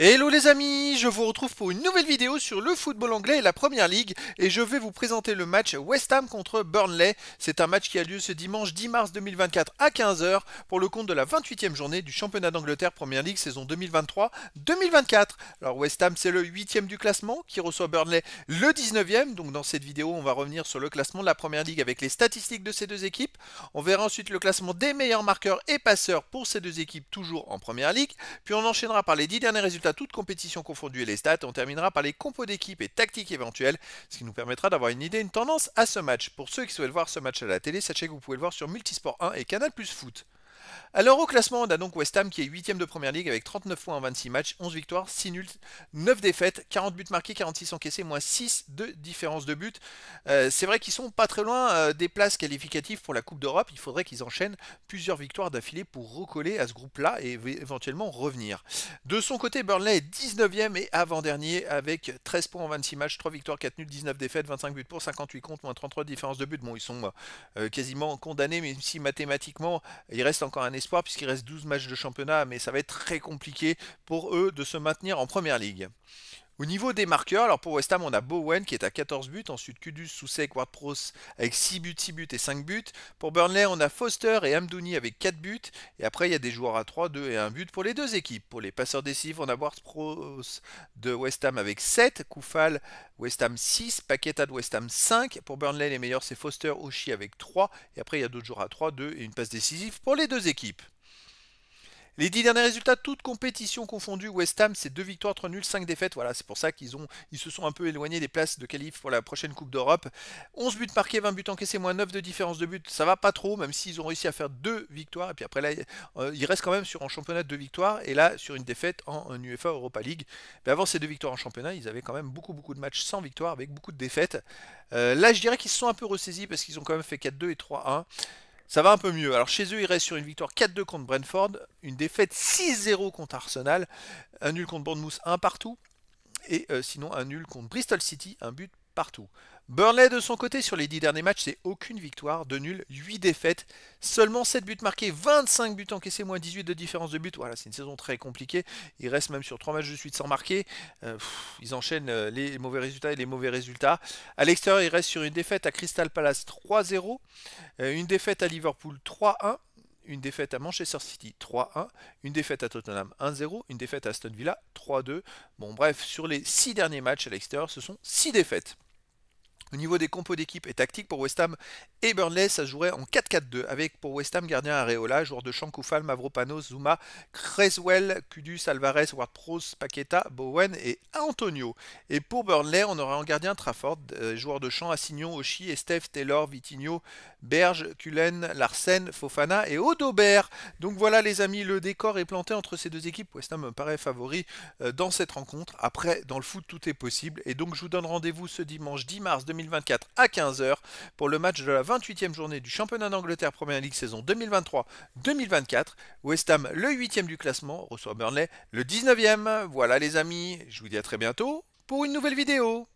Hello les amis, je vous retrouve pour une nouvelle vidéo sur le football anglais et la première ligue et je vais vous présenter le match West Ham contre Burnley. C'est un match qui a lieu ce dimanche 10 mars 2024 à 15h pour le compte de la 28e journée du championnat d'Angleterre Première Ligue saison 2023-2024. Alors West Ham c'est le 8e du classement qui reçoit Burnley le 19e. Donc dans cette vidéo on va revenir sur le classement de la première ligue avec les statistiques de ces deux équipes. On verra ensuite le classement des meilleurs marqueurs et passeurs pour ces deux équipes toujours en première ligue. Puis on enchaînera par les 10 derniers résultats à toute compétition confondue et les stats. on terminera par les compos d'équipe et tactiques éventuelles, ce qui nous permettra d'avoir une idée, une tendance à ce match. Pour ceux qui souhaitent voir ce match à la télé, sachez que vous pouvez le voir sur Multisport 1 et Canal Plus Foot. Alors au classement, on a donc West Ham qui est 8 ème de première ligue avec 39 points en 26 matchs, 11 victoires, 6 nuls, 9 défaites, 40 buts marqués, 46 encaissés, moins 6 de différence de but. Euh, c'est vrai qu'ils sont pas très loin euh, des places qualificatives pour la Coupe d'Europe. Il faudrait qu'ils enchaînent plusieurs victoires d'affilée pour recoller à ce groupe-là et éventuellement revenir. De son côté, Burnley est 19 ème et avant-dernier avec 13 points en 26 matchs, 3 victoires, 4 nuls, 19 défaites, 25 buts pour, 58 contre, moins 33 de différence de but. Bon, ils sont euh, quasiment condamnés, mais si mathématiquement, il reste encore un espoir puisqu'il reste 12 matchs de championnat, mais ça va être très compliqué pour eux de se maintenir en première ligue. Au niveau des marqueurs, alors pour West Ham, on a Bowen qui est à 14 buts, ensuite Kudus, Soussek, Ward-Prowse avec 6 buts, 6 buts et 5 buts. Pour Burnley, on a Foster et Amdouni avec 4 buts, et après il y a des joueurs à 3, 2 et 1 but pour les deux équipes. Pour les passeurs décisifs, on a ward de West Ham avec 7, Koufal West Ham 6, Paqueta de West Ham 5. Pour Burnley, les meilleurs c'est Foster, Oshi avec 3, et après il y a d'autres joueurs à 3, 2 et une passe décisive pour les deux équipes. Les 10 derniers résultats, toutes compétitions confondues, West Ham, c'est 2 victoires, 3 nuls, 5 défaites. Voilà, c'est pour ça qu'ils ont, ils se sont un peu éloignés des places de qualif pour la prochaine Coupe d'Europe. 11 buts marqués, 20 buts encaissés, moins 9 de différence de but. Ça va pas trop, même s'ils ont réussi à faire 2 victoires. Et puis après, là, euh, ils restent quand même sur un championnat de 2 victoires. Et là, sur une défaite en, UEFA Europa League. Mais avant ces deux victoires en championnat, ils avaient quand même beaucoup, beaucoup de matchs sans victoire, avec beaucoup de défaites. Euh, là, je dirais qu'ils se sont un peu ressaisis parce qu'ils ont quand même fait 4-2 et 3-1 ça va un peu mieux. Alors chez eux, ils reste sur une victoire 4-2 contre Brentford, une défaite 6-0 contre Arsenal, un nul contre Bournemouth, un partout, et euh, sinon un nul contre Bristol City, un but partout. Burnley de son côté sur les 10 derniers matchs, c'est aucune victoire, de nul, 8 défaites, seulement 7 buts marqués, 25 buts encaissés, moins 18 de différence de but. Voilà, c'est une saison très compliquée. il reste même sur 3 matchs de suite sans marquer. Euh, ils enchaînent euh, les mauvais résultats et les mauvais résultats. À l'extérieur, il reste sur une défaite à Crystal Palace 3-0, euh, une défaite à Liverpool 3-1 une défaite à Manchester City 3-1, une défaite à Tottenham 1-0, une défaite à Aston Villa 3-2. Bon bref, sur les 6 derniers matchs à l'extérieur, ce sont 6 défaites. Au niveau des compos d'équipe et tactique, pour West Ham et Burnley, ça jouerait en 4-4-2, avec pour West Ham gardien Areola, joueur de champ Koufal, Mavropanos, Zuma, Creswell, Kudus, Alvarez, Ward-Prowse, Paqueta, Bowen et Antonio. Et pour Burnley, on aura en gardien Trafford, euh, joueur de champ Assignon, Oshi, Estef, Taylor, Vitinho, Berge, Cullen, Larsen, Fofana et Odobert. Donc voilà les amis, le décor est planté entre ces deux équipes. West Ham me paraît favori euh, dans cette rencontre. Après, dans le foot, tout est possible. Et donc je vous donne rendez-vous ce dimanche 10 mars 2024 à 15h pour le match de la 28e journée du championnat d'Angleterre Première ligue saison 2023-2024. West Ham, le 8e du classement, reçoit Burnley, le 19e. Voilà les amis, je vous dis à très bientôt pour une nouvelle vidéo.